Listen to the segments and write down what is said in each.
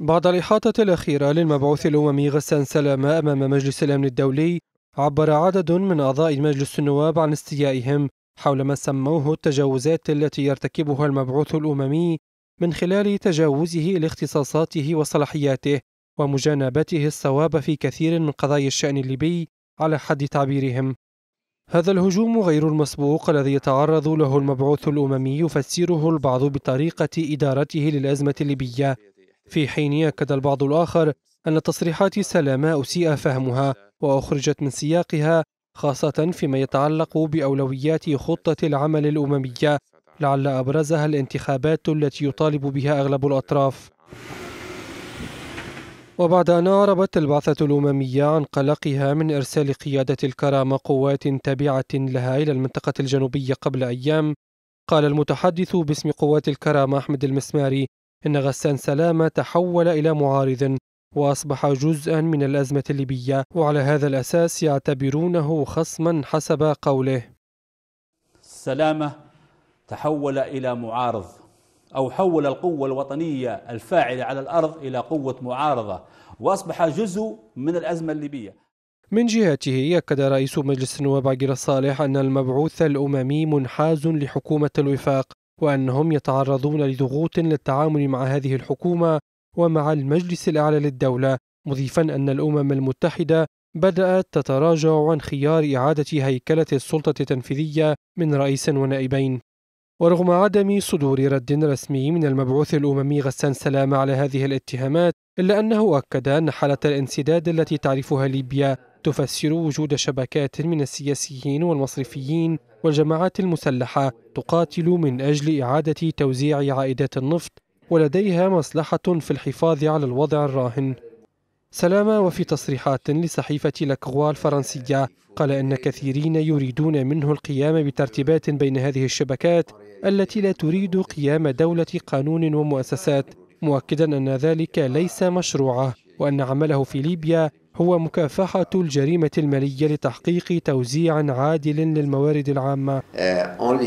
بعد الإحاطة الأخيرة للمبعوث الأممي غسان سلامة أمام مجلس الأمن الدولي عبر عدد من أعضاء مجلس النواب عن استيائهم حول ما سموه التجاوزات التي يرتكبها المبعوث الأممي من خلال تجاوزه لاختصاصاته وصلاحياته ومجانبته الصواب في كثير من قضايا الشأن الليبي على حد تعبيرهم هذا الهجوم غير المسبوق الذي يتعرض له المبعوث الأممي يفسره البعض بطريقة إدارته للأزمة الليبية في حين يأكد البعض الآخر أن تصريحات سلامة أسيء فهمها وأخرجت من سياقها خاصة فيما يتعلق بأولويات خطة العمل الأممية لعل أبرزها الانتخابات التي يطالب بها أغلب الأطراف وبعد أن أعربت البعثة الأممية عن قلقها من إرسال قيادة الكرامة قوات تابعة لها إلى المنطقة الجنوبية قبل أيام قال المتحدث باسم قوات الكرامة أحمد المسماري إن غسان سلامة تحول إلى معارض وأصبح جزءا من الأزمة الليبية وعلى هذا الأساس يعتبرونه خصما حسب قوله سلامة تحول إلى معارض أو حول القوة الوطنية الفاعلة على الأرض إلى قوة معارضة وأصبح جزء من الأزمة الليبية من جهته أكد رئيس مجلس النواب عقير الصالح أن المبعوث الأممي منحاز لحكومة الوفاق وأنهم يتعرضون لضغوط للتعامل مع هذه الحكومة ومع المجلس الأعلى للدولة مضيفا أن الأمم المتحدة بدأت تتراجع عن خيار إعادة هيكلة السلطة التنفيذية من رئيس ونائبين ورغم عدم صدور رد رسمي من المبعوث الأممي غسان سلامة على هذه الاتهامات إلا أنه أكد أن حالة الانسداد التي تعرفها ليبيا تفسر وجود شبكات من السياسيين والمصرفيين والجماعات المسلحة تقاتل من أجل إعادة توزيع عائدات النفط ولديها مصلحة في الحفاظ على الوضع الراهن سلامة وفي تصريحات لصحيفة لاكغوا الفرنسية قال أن كثيرين يريدون منه القيام بترتيبات بين هذه الشبكات التي لا تريد قيام دولة قانون ومؤسسات مؤكدا أن ذلك ليس مشروعه وأن عمله في ليبيا هو مكافحة الجريمة المالية لتحقيق توزيع عادل للموارد العامة. Euh,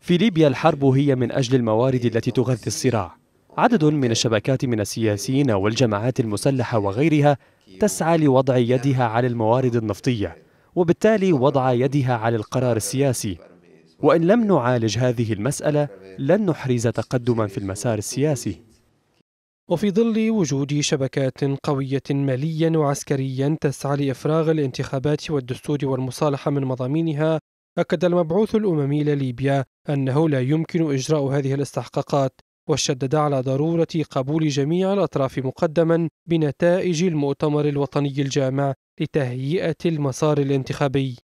في ليبيا الحرب هي من أجل الموارد التي تغذي الصراع. عدد من الشبكات من السياسيين والجماعات المسلحة وغيرها تسعى لوضع يدها على الموارد النفطية، وبالتالي وضع يدها على القرار السياسي. وإن لم نعالج هذه المسألة لن نحرز تقدما في المسار السياسي. وفي ظل وجود شبكات قوية ماليا وعسكريا تسعى لإفراغ الانتخابات والدستور والمصالحة من مضامينها أكد المبعوث الأممي لليبيا أنه لا يمكن إجراء هذه الاستحقاقات وشدد على ضرورة قبول جميع الأطراف مقدما بنتائج المؤتمر الوطني الجامع لتهيئة المسار الانتخابي